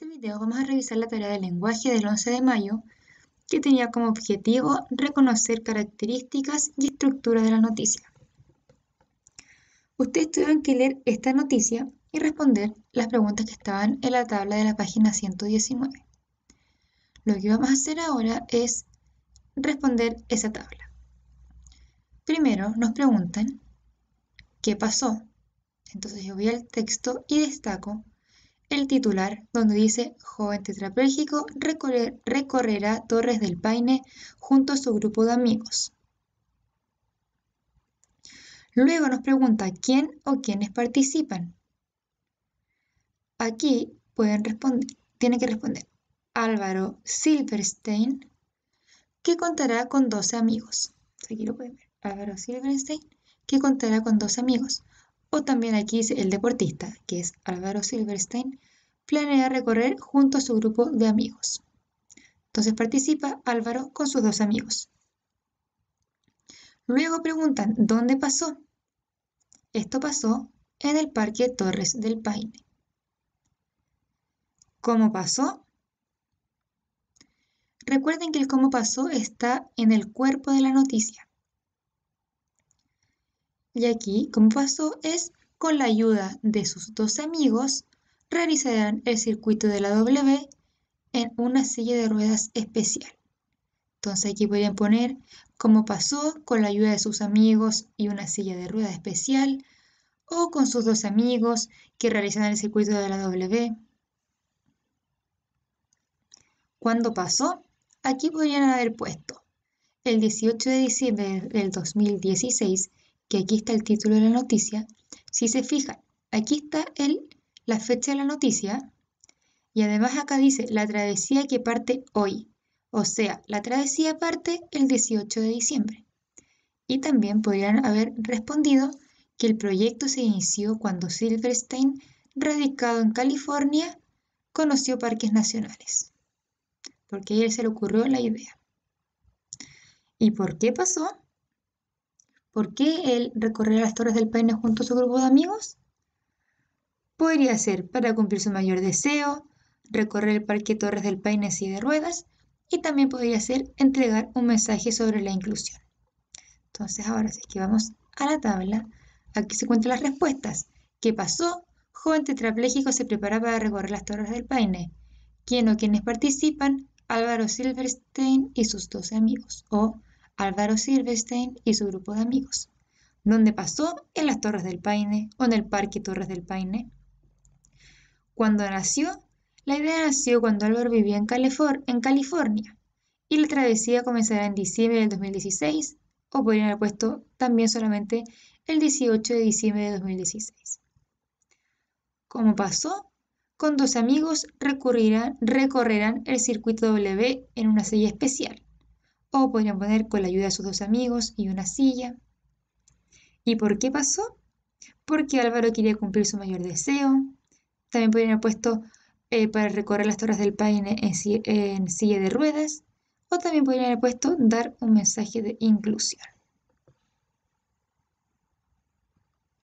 este video vamos a revisar la tarea del lenguaje del 11 de mayo, que tenía como objetivo reconocer características y estructura de la noticia. Ustedes tuvieron que leer esta noticia y responder las preguntas que estaban en la tabla de la página 119. Lo que vamos a hacer ahora es responder esa tabla. Primero nos preguntan, ¿qué pasó? Entonces yo voy al texto y destaco el titular, donde dice, joven tetrapléjico recorrerá Torres del Paine junto a su grupo de amigos. Luego nos pregunta quién o quiénes participan. Aquí pueden responder, tiene que responder Álvaro Silverstein, que contará con 12 amigos. Aquí lo pueden ver. Álvaro Silverstein, que contará con 12 amigos o también aquí el deportista, que es Álvaro Silverstein, planea recorrer junto a su grupo de amigos. Entonces participa Álvaro con sus dos amigos. Luego preguntan, ¿dónde pasó? Esto pasó en el Parque Torres del Paine. ¿Cómo pasó? Recuerden que el cómo pasó está en el cuerpo de la noticia. Y aquí, como pasó, es con la ayuda de sus dos amigos, realizarán el circuito de la W en una silla de ruedas especial. Entonces aquí podrían poner cómo pasó con la ayuda de sus amigos y una silla de ruedas especial, o con sus dos amigos que realizan el circuito de la W. ¿Cuándo pasó? Aquí podrían haber puesto el 18 de diciembre del 2016 que aquí está el título de la noticia, si se fijan, aquí está el, la fecha de la noticia y además acá dice la travesía que parte hoy. O sea, la travesía parte el 18 de diciembre. Y también podrían haber respondido que el proyecto se inició cuando Silverstein, radicado en California, conoció parques nacionales. Porque a él se le ocurrió la idea. ¿Y por qué pasó? ¿Por qué él recorrer las torres del paine junto a su grupo de amigos? Podría ser para cumplir su mayor deseo, recorrer el parque Torres del Paine así de ruedas y también podría ser entregar un mensaje sobre la inclusión. Entonces ahora sí que vamos a la tabla, aquí se cuentan las respuestas. ¿Qué pasó? Joven tetrapléjico se prepara para recorrer las Torres del Paine. ¿Quién o quienes participan? Álvaro Silverstein y sus 12 amigos. O Álvaro Silverstein y su grupo de amigos, ¿dónde pasó en las Torres del Paine o en el Parque Torres del Paine. Cuando nació, la idea nació cuando Álvaro vivía en, Califor en California y la travesía comenzará en diciembre del 2016 o podría haber puesto también solamente el 18 de diciembre de 2016. ¿Cómo pasó, con dos amigos recorrerán el circuito W en una silla especial, o podrían poner con la ayuda de sus dos amigos y una silla. ¿Y por qué pasó? Porque Álvaro quería cumplir su mayor deseo. También podrían haber puesto eh, para recorrer las torres del paine en, en silla de ruedas. O también podrían haber puesto dar un mensaje de inclusión.